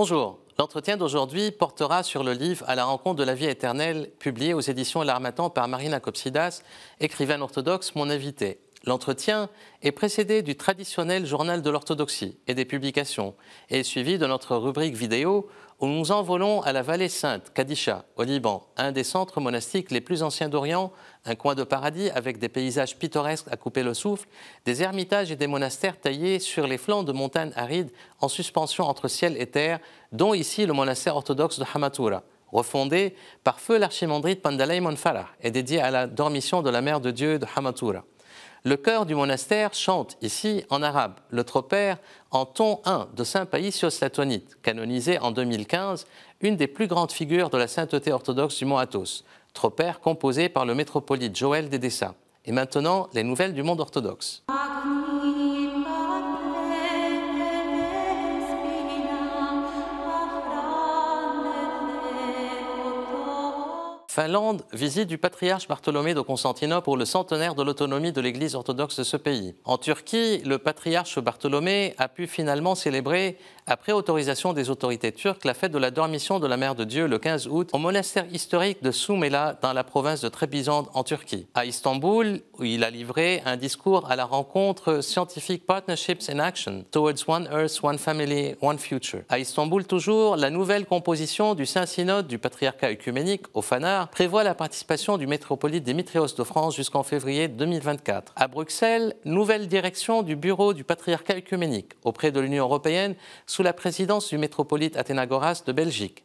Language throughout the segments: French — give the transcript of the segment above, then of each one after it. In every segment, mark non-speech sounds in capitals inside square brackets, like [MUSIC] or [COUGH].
Bonjour. L'entretien d'aujourd'hui portera sur le livre À la rencontre de la vie éternelle, publié aux éditions L'Armatan par Marina Kopsidas, écrivaine orthodoxe, mon invitée. L'entretien est précédé du traditionnel journal de l'orthodoxie et des publications et est suivi de notre rubrique vidéo où nous envolons à la vallée sainte, Kadisha, au Liban, un des centres monastiques les plus anciens d'Orient, un coin de paradis avec des paysages pittoresques à couper le souffle, des ermitages et des monastères taillés sur les flancs de montagnes arides en suspension entre ciel et terre, dont ici le monastère orthodoxe de Hamatoura, refondé par feu l'archimandrite Pandalaimon Farah et dédié à la dormition de la Mère de Dieu de Hamatoura. Le chœur du monastère chante ici en arabe le tropère en ton 1 de saint Païsios Latonite, canonisé en 2015, une des plus grandes figures de la sainteté orthodoxe du mont Athos, tropère composé par le métropolite Joël d'Edessa. Et maintenant, les nouvelles du monde orthodoxe. Finlande, visite du patriarche Bartholomé de Constantinople pour le centenaire de l'autonomie de l'Église orthodoxe de ce pays. En Turquie, le patriarche Bartholomé a pu finalement célébrer, après autorisation des autorités turques, la fête de la dormition de la Mère de Dieu le 15 août au monastère historique de Soumela dans la province de Trébizonde en Turquie. À Istanbul, où il a livré un discours à la rencontre Scientific Partnerships in Action Towards One Earth, One Family, One Future. À Istanbul toujours, la nouvelle composition du Saint-Synode du patriarcat œcuménique, Ophana, prévoit la participation du métropolite Dimitrios de France jusqu'en février 2024. À Bruxelles, nouvelle direction du bureau du patriarcat œcuménique auprès de l'Union européenne sous la présidence du métropolite Athénagoras de Belgique.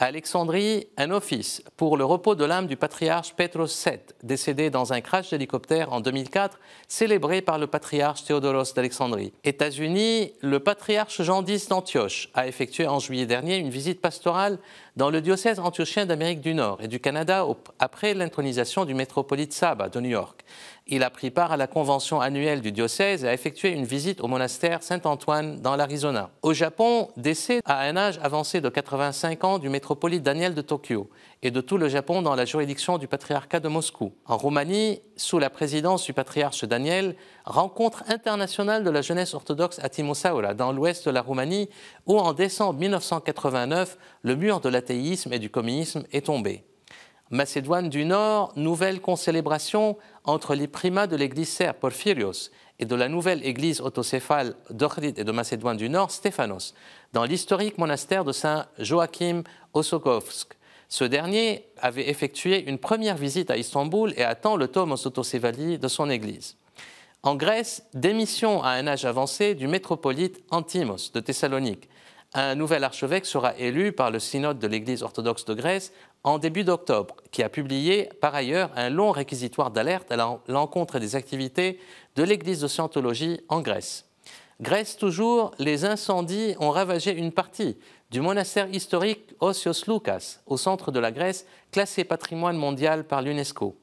À Alexandrie, un office pour le repos de l'âme du patriarche Petros VII, décédé dans un crash d'hélicoptère en 2004, célébré par le patriarche Théodoros d'Alexandrie. États-Unis, le patriarche Jean X d'Antioche a effectué en juillet dernier une visite pastorale dans le diocèse antiochien d'Amérique du Nord et du Canada, après l'intronisation du métropolite Saba de New York, il a pris part à la convention annuelle du diocèse et a effectué une visite au monastère Saint-Antoine dans l'Arizona. Au Japon, décès à un âge avancé de 85 ans du métropolite Daniel de Tokyo et de tout le Japon dans la juridiction du patriarcat de Moscou. En Roumanie, sous la présidence du patriarche Daniel, rencontre internationale de la jeunesse orthodoxe à Timisoara, dans l'ouest de la Roumanie, où en décembre 1989, le mur de l'athéisme et du communisme est tombé. Macédoine du Nord, nouvelle concélébration entre les primats de l'église serbe Porphyrios et de la nouvelle église autocéphale d'Ochrid et de Macédoine du Nord, Stéphanos, dans l'historique monastère de Saint Joachim Osokovsk. Ce dernier avait effectué une première visite à Istanbul et attend le tome Sotosevali de son église. En Grèce, démission à un âge avancé du métropolite Antimos de Thessalonique. Un nouvel archevêque sera élu par le synode de l'Église orthodoxe de Grèce en début d'octobre, qui a publié par ailleurs un long réquisitoire d'alerte à l'encontre des activités de l'Église de Scientologie en Grèce. Grèce toujours, les incendies ont ravagé une partie du monastère historique Osios Lucas, au centre de la Grèce, classé patrimoine mondial par l'UNESCO.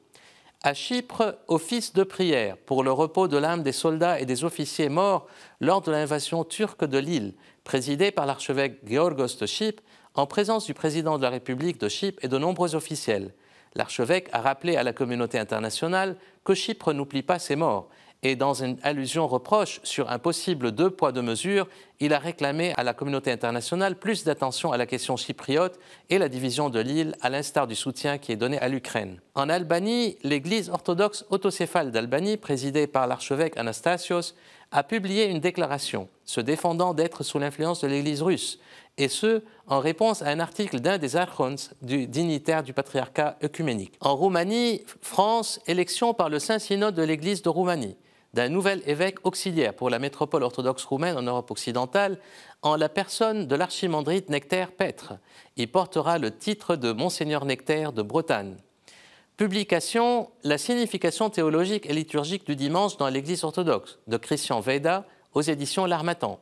À Chypre, office de prière pour le repos de l'âme des soldats et des officiers morts lors de l'invasion turque de l'île, présidé par l'archevêque Georgos de Chypre, en présence du président de la République de Chypre et de nombreux officiels. L'archevêque a rappelé à la communauté internationale que Chypre n'oublie pas ses morts et dans une allusion reproche sur un possible deux poids deux mesures, il a réclamé à la communauté internationale plus d'attention à la question chypriote et la division de l'île, à l'instar du soutien qui est donné à l'Ukraine. En Albanie, l'église orthodoxe autocéphale d'Albanie, présidée par l'archevêque Anastasios, a publié une déclaration se défendant d'être sous l'influence de l'église russe, et ce, en réponse à un article d'un des archons du dignitaire du patriarcat œcuménique. En Roumanie, France, élection par le Saint-Synode de l'église de Roumanie d'un nouvel évêque auxiliaire pour la métropole orthodoxe roumaine en Europe occidentale, en la personne de l'archimandrite Nectaire Petre. Il portera le titre de Monseigneur Nectaire de Bretagne. Publication La signification théologique et liturgique du dimanche dans l'Église orthodoxe de Christian Veda aux éditions L'Armatan.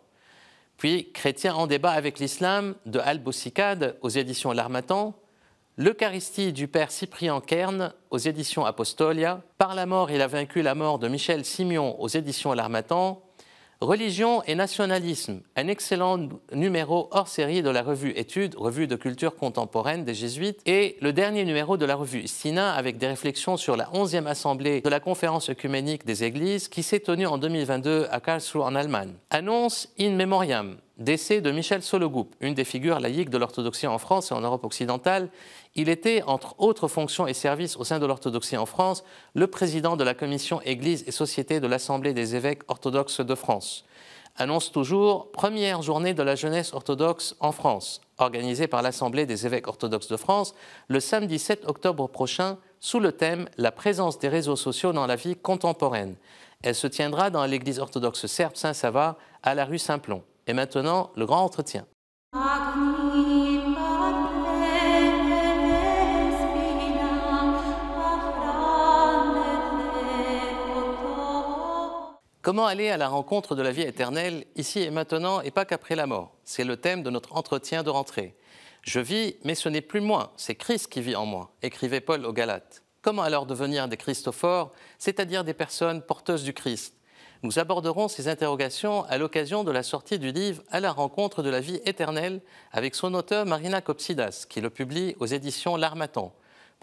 Puis Chrétien en débat avec l'islam de al Bousikade aux éditions L'Armatan L'Eucharistie du Père Cyprien Kern aux éditions Apostolia, Par la mort, il a vaincu la mort de Michel Simion aux éditions L'Armatan, Religion et nationalisme, un excellent numéro hors série de la revue Études, revue de culture contemporaine des Jésuites, et le dernier numéro de la revue Istina avec des réflexions sur la 11e assemblée de la conférence œcuménique des églises qui s'est tenue en 2022 à Karlsruhe en Allemagne. Annonce in memoriam, décès de Michel Sologoup, une des figures laïques de l'orthodoxie en France et en Europe occidentale, il était, entre autres fonctions et services au sein de l'orthodoxie en France, le président de la commission Église et Société de l'Assemblée des évêques orthodoxes de France. Annonce toujours Première journée de la jeunesse orthodoxe en France, organisée par l'Assemblée des évêques orthodoxes de France le samedi 7 octobre prochain sous le thème La présence des réseaux sociaux dans la vie contemporaine. Elle se tiendra dans l'église orthodoxe serbe Saint-Sava à la rue Saint-Plon. Et maintenant, le grand entretien. Ah, Comment aller à la rencontre de la vie éternelle ici et maintenant et pas qu'après la mort C'est le thème de notre entretien de rentrée. Je vis, mais ce n'est plus moi, c'est Christ qui vit en moi, écrivait Paul aux Galates. Comment alors devenir des Christophores, c'est-à-dire des personnes porteuses du Christ Nous aborderons ces interrogations à l'occasion de la sortie du livre À la rencontre de la vie éternelle avec son auteur Marina Copsidas, qui le publie aux éditions L'Armaton.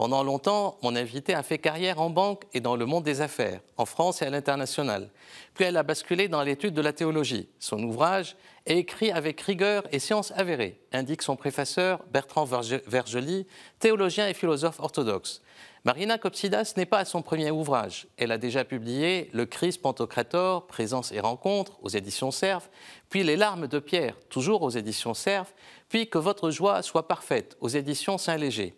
Pendant longtemps, mon invitée a fait carrière en banque et dans le monde des affaires, en France et à l'international. Puis elle a basculé dans l'étude de la théologie. Son ouvrage est écrit avec rigueur et science avérée, indique son préfaceur Bertrand Vergely, théologien et philosophe orthodoxe. Marina Copsidas n'est pas à son premier ouvrage. Elle a déjà publié Le Christ Pantocrator, Présence et rencontre aux éditions Cerf, puis Les larmes de Pierre, toujours aux éditions serf puis Que votre joie soit parfaite aux éditions Saint-Léger.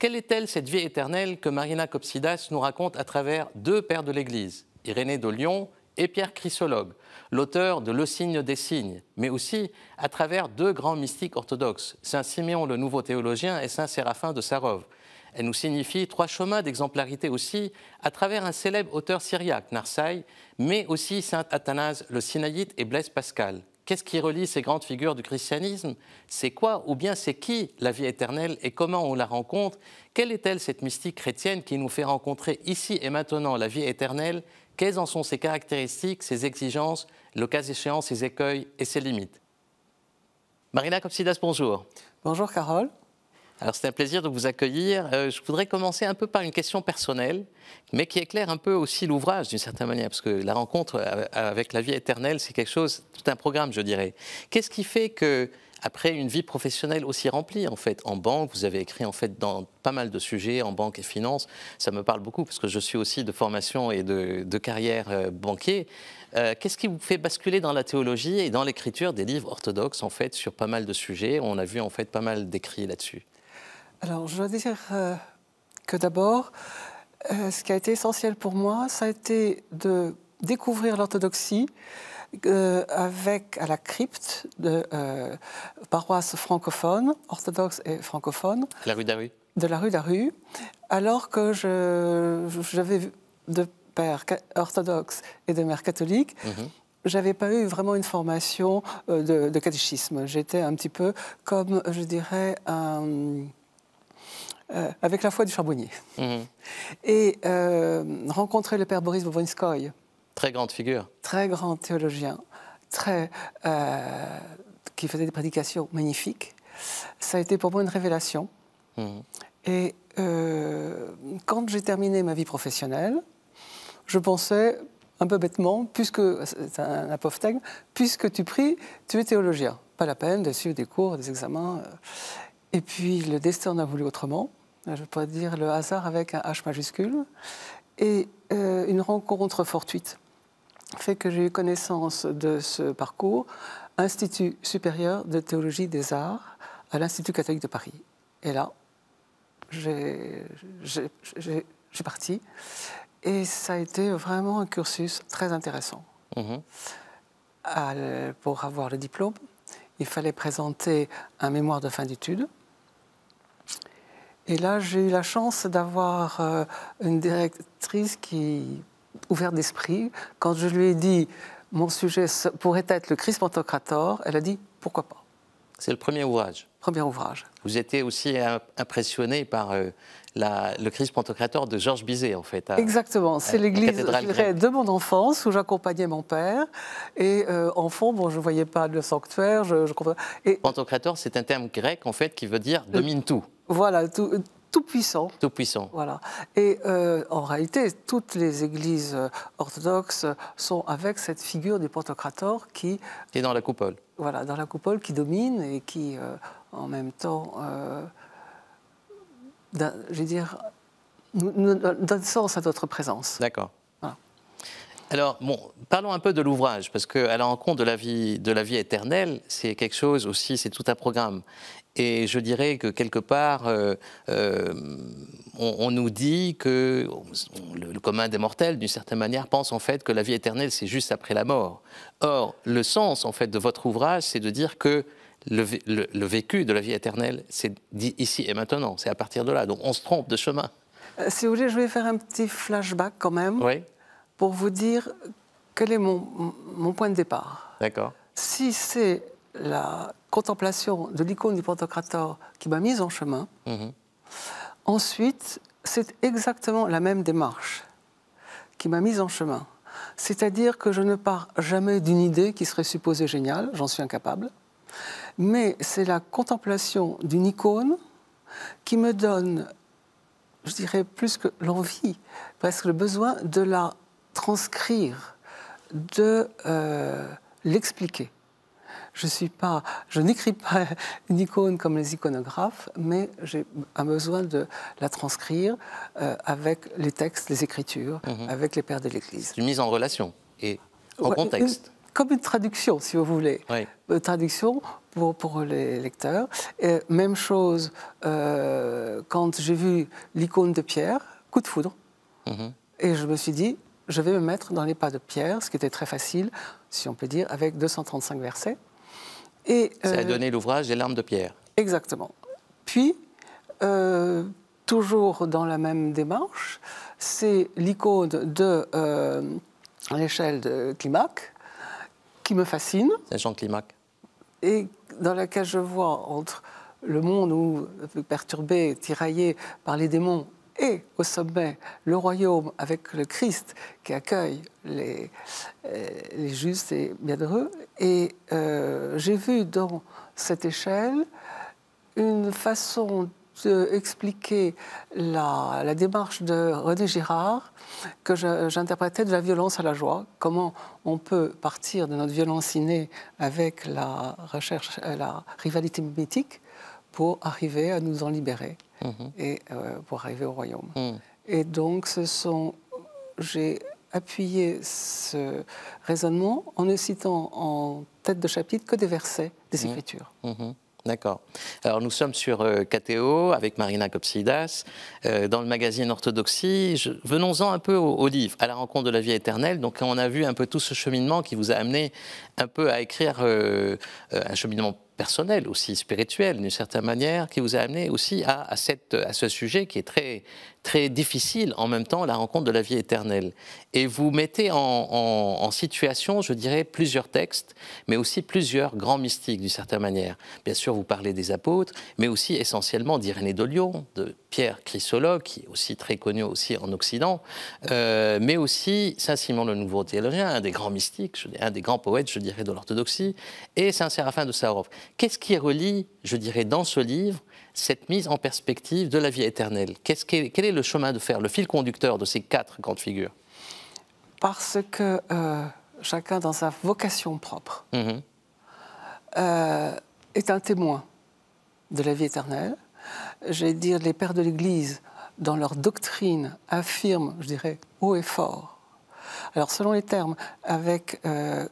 Quelle est-elle cette vie éternelle que Marina Copsidas nous raconte à travers deux pères de l'Église, Irénée de Lyon et Pierre Chrysologue, l'auteur de Le signe des signes, mais aussi à travers deux grands mystiques orthodoxes, Saint Siméon le nouveau théologien et Saint Séraphin de Sarov. Elle nous signifie trois chemins d'exemplarité aussi à travers un célèbre auteur syriaque, Narsaï, mais aussi Saint Athanase le Sinaïte et Blaise Pascal, Qu'est-ce qui relie ces grandes figures du christianisme C'est quoi ou bien c'est qui la vie éternelle et comment on la rencontre Quelle est-elle cette mystique chrétienne qui nous fait rencontrer ici et maintenant la vie éternelle Quelles en sont ses caractéristiques, ses exigences, le cas échéant, ses écueils et ses limites Marina Copsidas, bonjour. Bonjour Carole. Alors c'est un plaisir de vous accueillir. Euh, je voudrais commencer un peu par une question personnelle, mais qui éclaire un peu aussi l'ouvrage d'une certaine manière, parce que la rencontre avec la vie éternelle, c'est quelque chose, tout un programme, je dirais. Qu'est-ce qui fait que après une vie professionnelle aussi remplie en fait en banque vous avez écrit en fait dans pas mal de sujets en banque et finance ça me parle beaucoup parce que je suis aussi de formation et de, carrière euh, banquier euh, qu'est-ce qui vous fait basculer dans la théologie et dans l'écriture des livres orthodoxes en fait sur pas mal de sujets on a vu en fait pas mal d'écrits là-dessus alors, je dois dire euh, que d'abord, euh, ce qui a été essentiel pour moi, ça a été de découvrir l'orthodoxie euh, avec à la crypte de paroisse francophone, orthodoxe et francophone. La rue d'Aru. De la rue d'Aru, alors que j'avais de père orthodoxe et de mère catholique. je mhm. j'avais pas eu vraiment une formation de, de catéchisme. J'étais un petit peu comme, je dirais, un, euh, avec la foi du charbonnier. Mhm. Et euh, rencontrer le père Boris Bobrinskoy. Très grande figure. Très grand théologien, très, euh, qui faisait des prédications magnifiques. Ça a été pour moi une révélation. Mhm. Et quand j'ai terminé ma vie professionnelle, je pensais un peu bêtement, puisque c'est un apophthegme, puisque tu pries, tu es théologien. Pas la peine de suivre des cours, des examens. Et puis le destin en a voulu autrement, je pourrais dire le hasard avec un H majuscule, et euh, une rencontre fortuite fait que j'ai eu connaissance de ce parcours, Institut supérieur de théologie des arts à l'Institut catholique de Paris. Et là, j'ai parti. Et ça a été vraiment un cursus très intéressant. Mmh pour avoir le diplôme, il fallait présenter un mémoire de fin d'études et là, j'ai eu la chance d'avoir euh, une directrice qui ouverte d'esprit. Quand je lui ai dit mon sujet pourrait être le Christ Pantocrator, elle a dit pourquoi pas. C'est le premier ouvrage. Premier ouvrage. Vous étiez aussi impressionné par euh, le Christ Pantocrator de Georges Bizet, en fait. Exactement. C'est l'église de mon enfance où j'accompagnais mon père. Et euh, en fond, bon, je ne voyais pas le sanctuaire. je... Et... Pantocrator, c'est un terme grec, en fait, qui veut dire domine tout. Voilà, euh, tout, puissant. Tout puissant. Voilà. Et euh, en réalité, toutes les églises euh, orthodoxes sont avec cette figure du Pantocrator qui. Qui est dans la coupole. Voilà, dans la coupole, qui domine et qui, en même temps, je veux dire, donne sens à notre présence. D'accord. Alors, bon, parlons un peu de l'ouvrage, parce qu'à la rencontre de la vie, de la vie éternelle, c'est quelque chose aussi, c'est tout un programme. Et je dirais que quelque part, euh, euh, on, nous dit que le, commun des mortels, d'une certaine manière, pense en fait que la vie éternelle, c'est juste après la mort. Or, le sens en fait de votre ouvrage, c'est de dire que le, vécu de la vie éternelle, c'est dit ici et maintenant, c'est à partir de là. Donc on se trompe de chemin. Euh, si vous voulez, je vais faire un petit flashback quand même, oui. pour vous dire quel est mon, mon point de départ. D'accord. Si c'est la contemplation de l'icône du Pantocrator qui m'a mise en chemin. Mhm. Ensuite, c'est exactement la même démarche qui m'a mise en chemin. C'est-à-dire que je ne pars jamais d'une idée qui serait supposée géniale, j'en suis incapable, mais c'est la contemplation d'une icône qui me donne, je dirais plus que l'envie, presque le besoin de la transcrire, de euh, l'expliquer. Je suis pas, je n'écris pas [LAUGHS] une icône comme les iconographes, mais j'ai un besoin de la transcrire euh, avec les textes, les écritures, mhm. avec les pères de l'Église. Une mise en relation et en contexte. comme une traduction, si vous voulez. Une euh, traduction pour, pour, les lecteurs. même chose euh, quand j'ai vu l'icône de Pierre, coup de foudre. Mhm. Et je me suis dit, je vais me mettre dans les pas de Pierre, ce qui était très facile, si on peut dire, avec 235 versets. Ça a euh, donné l'ouvrage des larmes de pierre. Exactement. Puis, euh, toujours dans la même démarche, c'est l'icône de euh, l'échelle de Climac qui me fascine. C'est jean Climac. Et dans laquelle je vois entre le monde où, perturbé, tiraillé par les démons et au sommet le royaume avec le Christ qui accueille les, euh, les justes et bienheureux. Et euh, j'ai vu dans cette échelle une façon d'expliquer la, la démarche de René Girard que j'interprétais de la violence à la joie, comment on peut partir de notre violence innée avec la recherche, la rivalité mimétique pour arriver à nous en libérer. Mmh. et, euh, pour arriver au royaume. Mmh. Et donc, ce sont, j'ai appuyé ce raisonnement en ne citant en tête de chapitre que des versets des mmh. Écritures. D'accord. Alors nous sommes sur euh, Catéo KTO avec Marina Copsidas euh, dans le magazine Orthodoxie. Venons-en un peu au, livre, à la rencontre de la vie éternelle. Donc on a vu un peu tout ce cheminement qui vous a amené un peu à écrire un cheminement personnel, aussi spirituel d'une certaine manière, qui vous a amené aussi à, à ce sujet qui est très, très difficile en même temps la rencontre de la vie éternelle. Et vous mettez en, situation, je dirais, plusieurs textes, mais aussi plusieurs grands mystiques d'une certaine manière. Bien sûr, vous parlez des apôtres, mais aussi essentiellement d'Irénée de Lyon, de Pierre Chrysologue, qui est aussi très connu aussi en Occident, euh, mais aussi Saint-Simon le Nouveau Théologien, un des grands mystiques, un des grands poètes, je dirais, de l'orthodoxie, et Saint-Séraphin de Sarov. Qu'est-ce qui relie, je dirais, dans ce livre, cette mise en perspective de la vie éternelle Quel est le chemin de fer, le fil conducteur de ces quatre grandes figures Parce que euh, chacun dans sa vocation propre mhm. euh, est un témoin de la vie éternelle. vais dire, les pères de l'Église, dans leur doctrine, affirment, je dirais, haut et fort. Alors, selon les termes, avec euh,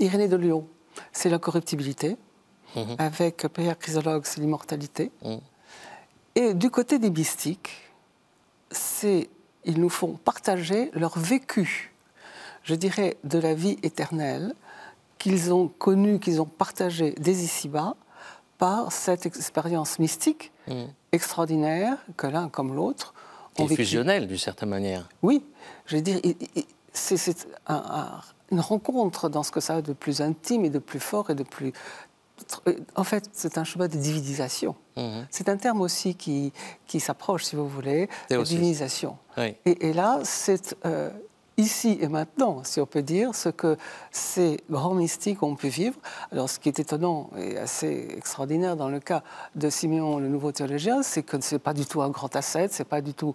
Irénée de Lyon, c'est la corruptibilité. Mhm. avec Pierre Chrysologue, c'est l'immortalité. Mhm. Et du côté des mystiques, c'est ils nous font partager leur vécu, je dirais, de la vie éternelle qu'ils ont connue, qu'ils ont partagé dès ici-bas par cette expérience mystique mhm. extraordinaire que l'un comme l'autre ont vécu. fusionnelle, d'une certaine manière. Oui, je veux dire, c'est une rencontre dans ce que ça a de plus intime et de plus fort et de plus euh, en fait, c'est un chemin de divinisation. Mhm. C'est un terme aussi qui, qui s'approche, si vous voulez, de divinisation. Et, là, c'est euh, ici et maintenant, si on peut dire, ce que ces grands mystiques ont pu vivre. Alors, ce qui est étonnant et assez extraordinaire dans le cas de Simeon, le nouveau théologien, c'est que ce n'est pas du tout un grand ascète, ce n'est pas du tout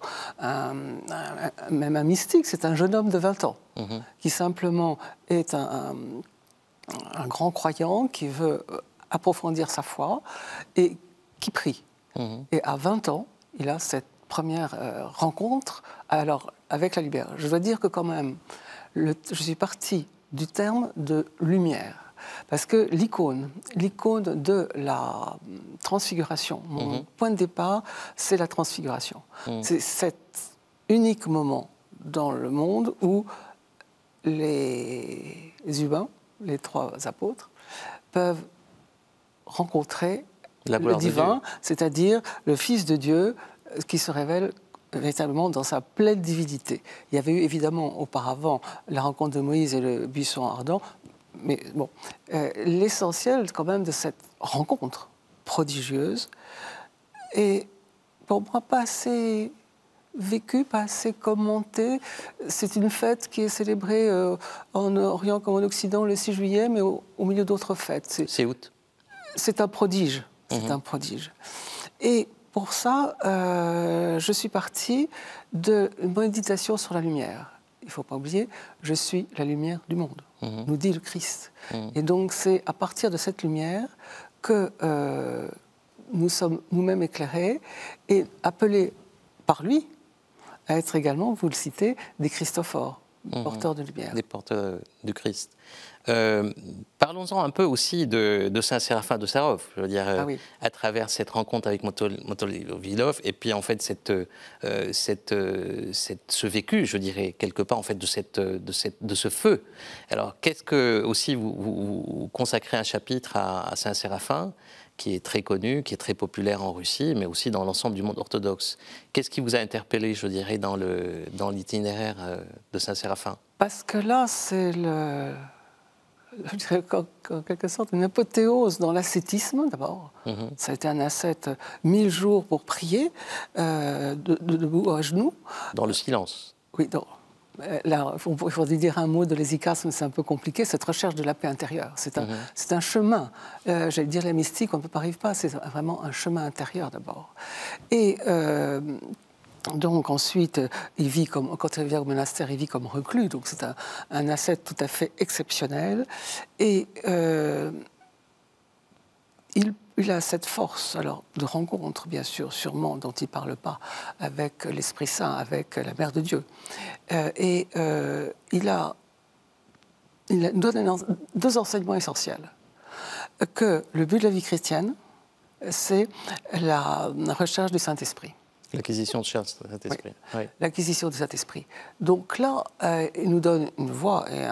même un mystique, c'est un jeune homme de 20 ans mhm. qui simplement est un, un grand croyant qui veut euh, approfondir sa foi et qui prie. Mhm. Et à 20 ans, il a cette première euh, rencontre alors, avec la lumière. Je dois dire que quand même, le, je suis parti du terme de lumière. Parce que l'icône, l'icône de la transfiguration, mon mhm. point de départ, c'est la transfiguration. Mhm. C'est cet unique moment dans le monde où les humains, les trois apôtres, peuvent rencontrer le divin, c'est-à-dire le Fils de Dieu euh, qui se révèle véritablement dans sa pleine divinité. Il y avait eu évidemment auparavant la rencontre de Moïse et le buisson ardent, mais bon, euh, l'essentiel quand même de cette rencontre prodigieuse est pour moi pas assez vécu, pas assez commenté. C'est une fête qui est célébrée euh, en Orient comme en Occident le 6 juillet, mais au milieu d'autres fêtes. C'est août. C'est un prodige. C'est mhm. un prodige. Et pour ça, euh, je suis partie de méditation sur la lumière. Il ne faut pas oublier, je suis la lumière du monde, mhm. nous dit le Christ. Mhm. Et donc c'est à partir de cette lumière que euh, nous sommes nous-mêmes éclairés et appelés par lui à être également, vous le citez, des Christophores, porteurs de lumière. Des porteurs euh, du Christ. Euh, parlons-en un peu aussi de, Saint-Séraphin de Sarov, je veux dire, ah euh, à travers cette rencontre avec Motolovilov et puis en fait cette, euh, cette, ce vécu, je dirais, quelque part en fait de, cette, de, cette, de ce feu. Alors qu'est-ce que aussi vous, consacrez un chapitre à, Saint-Séraphin qui est très connu, qui est très populaire en Russie, mais aussi dans l'ensemble du monde orthodoxe. Qu'est-ce qui vous a interpellé, je dirais, dans l'itinéraire dans de Saint-Séraphin Parce que là, c'est le [LAUGHS] en quelque sorte une apothéose dans l'ascétisme d'abord. Mhm. Ça a été un ascète euh, mille jours pour prier, euh, de, debout à genoux. Dans le silence. Oui, donc euh, Là, il faudrait dire un mot de l'ésicasme, c'est un peu compliqué, cette recherche de la paix intérieure. C'est un, mhm. un, chemin. J'allais dire la mystique, on ne peut pas arriver pas, c'est vraiment un chemin intérieur d'abord. Et donc ensuite, euh, il vit comme, quand il vient au monastère, il vit comme reclus, donc c'est un, asset tout à fait exceptionnel. Et euh, il, a cette force, alors de rencontre bien sûr, sûrement, dont il ne parle pas, avec l'Esprit Saint, avec la Mère de Dieu. Euh, et il a, il a deux enseignements essentiels. Que le but de la vie chrétienne, c'est la recherche du Saint-Esprit L'acquisition de Saint-Esprit. L'acquisition de Saint-Esprit. Donc là, euh, il nous donne une voix et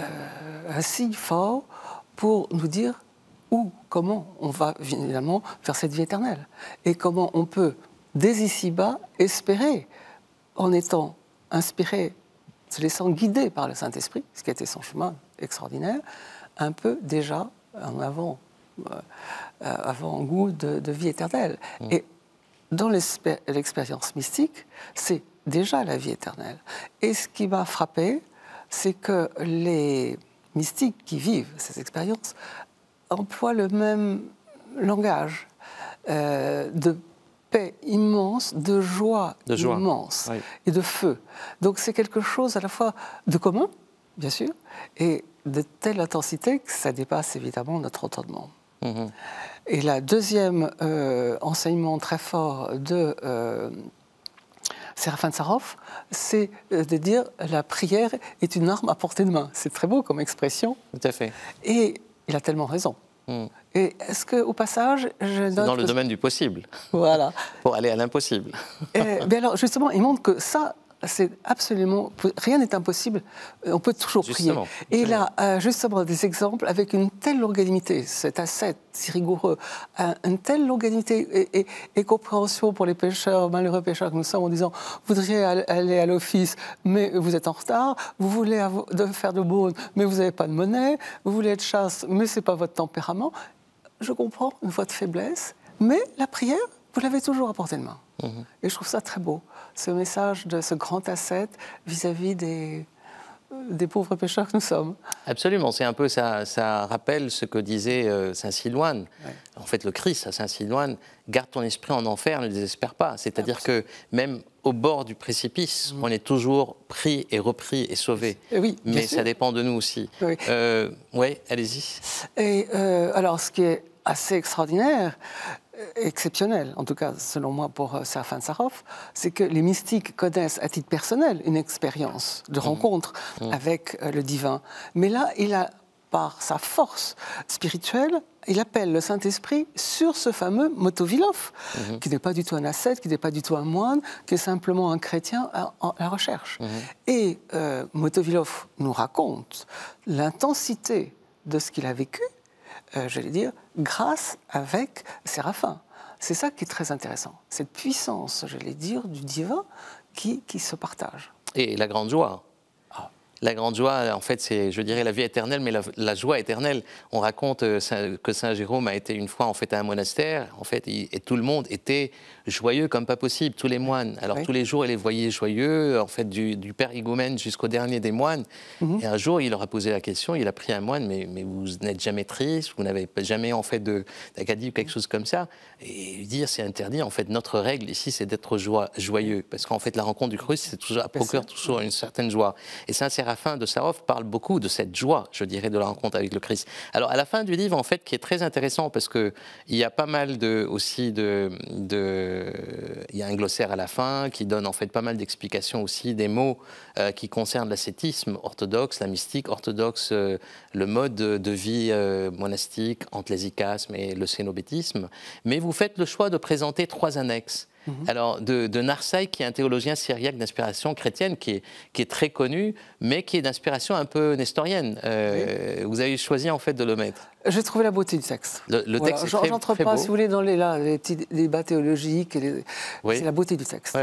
euh, un, signe fort pour nous dire où, comment on va finalement faire cette vie éternelle. Et comment on peut, dès ici-bas, espérer en étant inspiré, se laissant guider par le Saint-Esprit, ce qui était son chemin extraordinaire, un peu déjà en avant, euh, avant goût de, vie éternelle. Mm. Et dans l'expérience mystique, c'est déjà la vie éternelle. Et ce qui m'a frappé, c'est que les mystiques qui vivent ces expériences emploient le même langage euh, de paix immense, de joie, immense et de feu. Donc c'est quelque chose à la fois de commun, bien sûr, et de telle intensité que ça dépasse évidemment notre entendement. Mmh et la deuxième euh, enseignement très fort de euh, Séraphin c'est euh, de dire la prière est une arme à portée de main. C'est très beau comme expression. Tout à fait. Et il a tellement raison. Hmm. Et est-ce que, au passage, je Dans le domaine du possible. Voilà. Pour aller à l'impossible. mais alors, justement, il montre que ça, c'est absolument. Rien n'est impossible. Euh, on peut toujours prier. Et là, euh, justement, des exemples avec une telle longanimité, cet asset si rigoureux, euh, une telle longanimité et, compréhension pour les pêcheurs, malheureux pêcheurs que nous sommes, en disant vous voudriez aller à l'office, mais vous êtes en retard, vous voulez faire de bonnes, mais vous n'avez pas de monnaie, vous voulez être chasse, mais ce n'est pas votre tempérament. Je comprends votre faiblesse, mais la prière, vous l'avez toujours à portée de main. Mhm. Et je trouve ça très beau, ce message de ce grand asset vis-à-vis des, euh, des pauvres pêcheurs que nous sommes. Absolument, c'est un peu ça, ça rappelle ce que disait euh, Saint-Silouane. En fait, le Christ à Saint-Silouane, garde ton esprit en enfer, ne désespère pas. C'est-à-dire que même au bord du précipice, mhm. on est toujours pris et repris et sauvé. Eh oui, mais ça dépend de nous aussi. Oui, euh, ouais, allez-y. Et alors, ce qui est assez extraordinaire, exceptionnel, en tout cas selon moi pour euh, Serafin Sarov, c'est que les mystiques connaissent à titre personnel une expérience de mmh. rencontre mmh. avec euh, le divin. Mais là, il a, par sa force spirituelle, il appelle le Saint-Esprit sur ce fameux Motovilov, mmh. qui n'est pas du tout un ascète, qui n'est pas du tout un moine, qui est simplement un chrétien à, la recherche. Et euh, Motovilov nous raconte l'intensité de ce qu'il a vécu, je euh, j'allais dire, grâce avec Séraphin. C'est ça qui est très intéressant, cette puissance, je j'allais dire, du divin qui, se partage. Et la grande joie. Ah. La grande joie, en fait, c'est, je dirais, la vie éternelle, mais la, joie éternelle. On raconte euh, que Saint Jérôme a été une fois en fait à un monastère, en fait, et tout le monde était joyeux comme pas possible, tous les moines. Alors tous les jours, il les voyait joyeux, en fait, du, père Higoumène jusqu'au dernier des moines. Mhm. Et un jour, il leur a posé la question, il a pris un moine, mais, vous n'êtes jamais triste, vous n'avez jamais en fait d'acadie ou quelque chose comme ça. Et lui dire, c'est interdit, en fait, notre règle ici, c'est d'être joyeux. Parce qu'en fait, la rencontre du Christ, c'est toujours, procure toujours une certaine joie. Et Saint Séraphin de Sarov parle beaucoup de cette joie, je dirais, de la rencontre avec le Christ. Alors à la fin du livre, en fait, qui est très intéressant, parce qu'il y a pas mal de, aussi de il y a un glossaire à la fin qui donne en fait pas mal d'explications aussi des mots euh, qui concernent l'ascétisme orthodoxe, la mystique orthodoxe, euh, le mode de vie euh, monastique, enclésicasme et le cénobétisme. Mais vous faites le choix de présenter trois annexes. Mhm. Alors, de, de Narsaï, qui est un théologien syriaque d'inspiration chrétienne, qui est, très connu, mais qui est d'inspiration un peu nestorienne. Vous avez choisi en fait de le mettre. J'ai trouvé la beauté du texte. Le, texte J'entre pas, si vous voulez, dans les, petits débats théologiques. C'est la beauté du texte.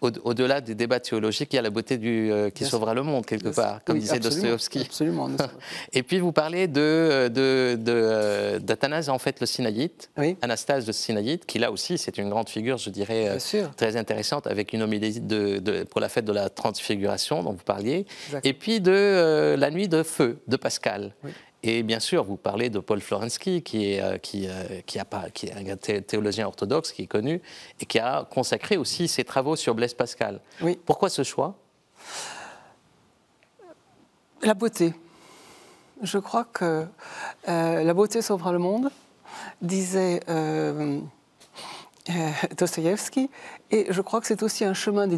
Au, delà des débats théologiques, il y a la beauté du, euh, qui sauvera le monde, quelque part, comme disait Dostoevsky. Absolument. [LAUGHS] Et puis, vous parlez de, euh, de, euh, d'Athanase, en fait, le Sinaïte, Anastase de Sinaïte, qui là aussi, c'est une grande figure, je dirais, très intéressante, avec une homélie pour la fête de la transfiguration dont vous parliez. Et puis, de La nuit de feu, de Pascal. Et bien sûr, vous parlez de Paul Florensky, qui est, euh, qui, euh, qui, a, qui un théologien orthodoxe qui est connu et qui a consacré aussi ses travaux sur Blaise Pascal. Oui. Pourquoi ce choix La beauté. Je crois que euh, la beauté sauvera le monde, disait euh, et je crois que c'est aussi un chemin de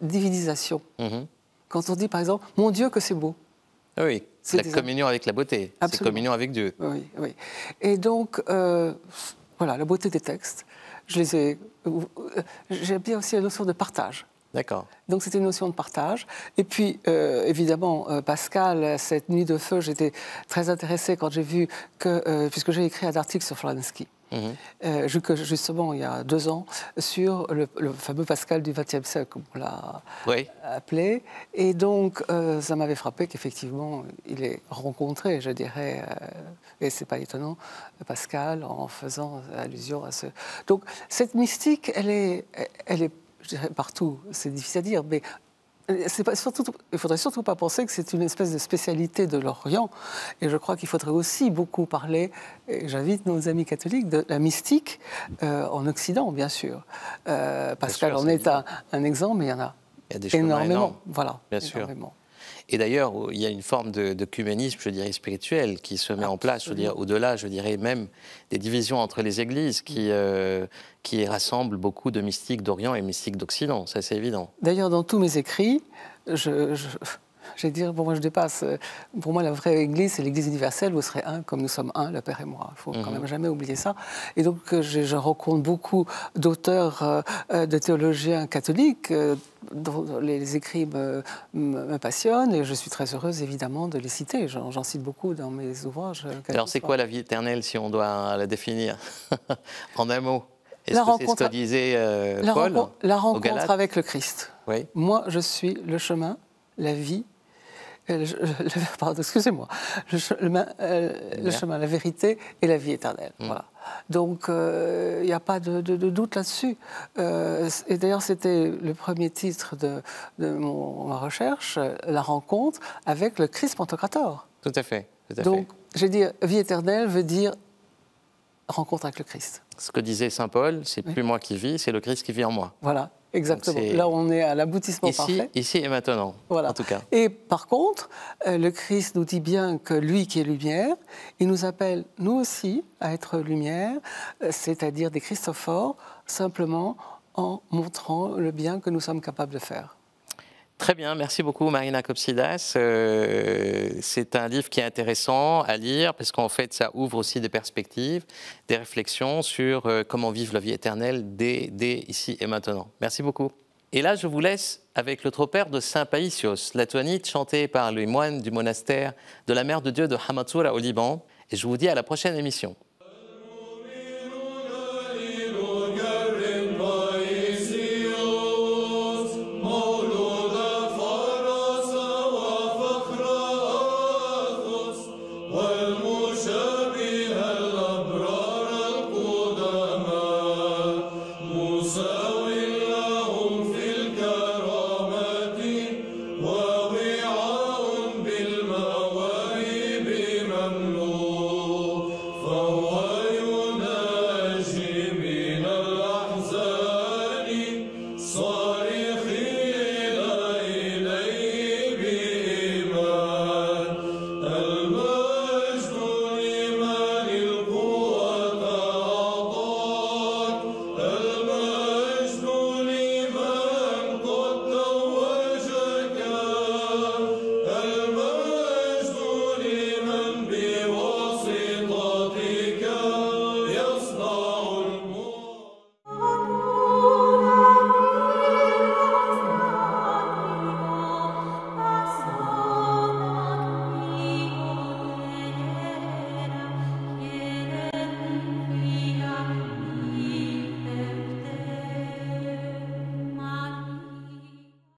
divinisation. Mhm. Quand on dit par exemple, mon Dieu que c'est beau. Oui, c'est la communion avec la beauté, c'est communion avec Dieu. Oui, oui. Et donc, euh, voilà, la beauté des textes, je les ai. Euh, j'ai bien aussi la notion de partage. D'accord. Donc c'était une notion de partage. Et puis, euh, évidemment, Pascal, cette nuit de feu, j'étais très intéressée quand j'ai vu que, puisque j'ai écrit un article sur Florensky Mhm. Euh, justement, il y a deux ans, sur le, fameux Pascal du XXe siècle, comme on l'a appelé. Et donc, euh, ça m'avait frappé qu'effectivement, il est rencontré, je dirais, et euh, et c'est pas étonnant, Pascal, en faisant allusion à ce. Donc, cette mystique, elle est, elle est je dirais, partout, c'est difficile à dire, mais euh, surtout, il ne faudrait surtout pas penser que c'est une espèce de spécialité de l'Orient. Et je crois qu'il faudrait aussi beaucoup parler, j'invite nos amis catholiques, de la mystique euh, en Occident, bien sûr. Parce euh, Pascal en est, un, exemple, mais il y en a, il y a énormément. Voilà, bien Sûr. Et d'ailleurs, euh, il y a une forme de, cuménisme, je dirais, spirituel qui se met en place, je dirais, au-delà, je dirais, même des divisions entre les églises qui, euh, qui rassemblent beaucoup de mystiques d'Orient et mystiques d'Occident, ça c'est évident. D'ailleurs, dans tous mes écrits, je, je J'allais dire, pour moi, je dépasse. Euh, pour moi, la vraie Église, c'est l'Église universelle où on serait un comme nous sommes un, le Père et moi. Il ne faut quand mhm. même jamais oublier ça. Et donc, euh, je, rencontre beaucoup d'auteurs, euh, de théologiens catholiques dont les, écrits me, passionnent et je suis très heureuse, évidemment, de les citer. J'en cite beaucoup dans mes ouvrages. Alors, c'est quoi la vie éternelle, si on doit la définir [LAUGHS] En un mot la rencontre, ce que disait, Paul rencontre, la rencontre avec le Christ. Oui. Moi, je suis le chemin, la vie euh, le, [LAUGHS] pardon, excusez-moi, le, euh, chemin, la vérité et la vie éternelle. Mm. Voilà. Donc, il euh, n'y a pas de, doute là-dessus. et d'ailleurs, c'était le premier titre de, ma recherche, la rencontre avec le Christ Pantocrator. Tout à fait. Tout à Donc, j'ai dit, vie éternelle veut dire rencontre avec le Christ. Ce que disait Saint Paul, c'est plus moi qui vis, c'est le Christ qui vit en moi. Voilà. Exactement. Là, on est à l'aboutissement parfait. Ici et maintenant, voilà. en tout cas. Et par contre, euh, le Christ nous dit bien que lui qui est lumière, il nous appelle, nous aussi, à être lumière, euh, c'est-à-dire des Christophores, simplement en montrant le bien que nous sommes capables de faire. Très bien, merci beaucoup Marina Kopsidas. Euh, c'est un livre qui est intéressant à lire parce qu'en fait ça ouvre aussi des perspectives, des réflexions sur euh, comment vivre la vie éternelle dès, dès, ici et maintenant. Merci beaucoup. Et là je vous laisse avec le tropère de Saint la toanite chantée par les moines du monastère de la Mère de Dieu de Hamatoura au Liban. Et je vous dis à la prochaine émission.